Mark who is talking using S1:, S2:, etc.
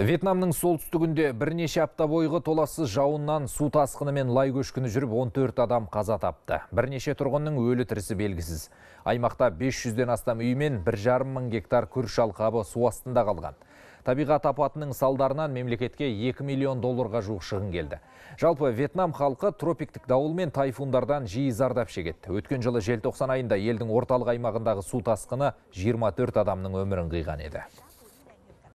S1: Вьетнамның солтүстігінде бірнеше апта бойғы толассыз жауыннан су тасқыны мен лай көшкіні жүріп 14 адам қаза тапты. Бірнеше тұрғынның өлі тірісі белгісіз. Аймақта 500-ден астам үй мен 1,5 мың гектар күріш алқабы су астында қалған. Табиғат апатының салдарынан мемлекетке 2 миллион долларға жуық шығын келді. Жалпы Вьетнам халқы тропиктік дауыл мен тайфундардан жиі зардап шегеді. Өткен жылы желтоқсан айында елдің орталық аймағындағы су тасқыны 24 адамның өмірін қиған еді.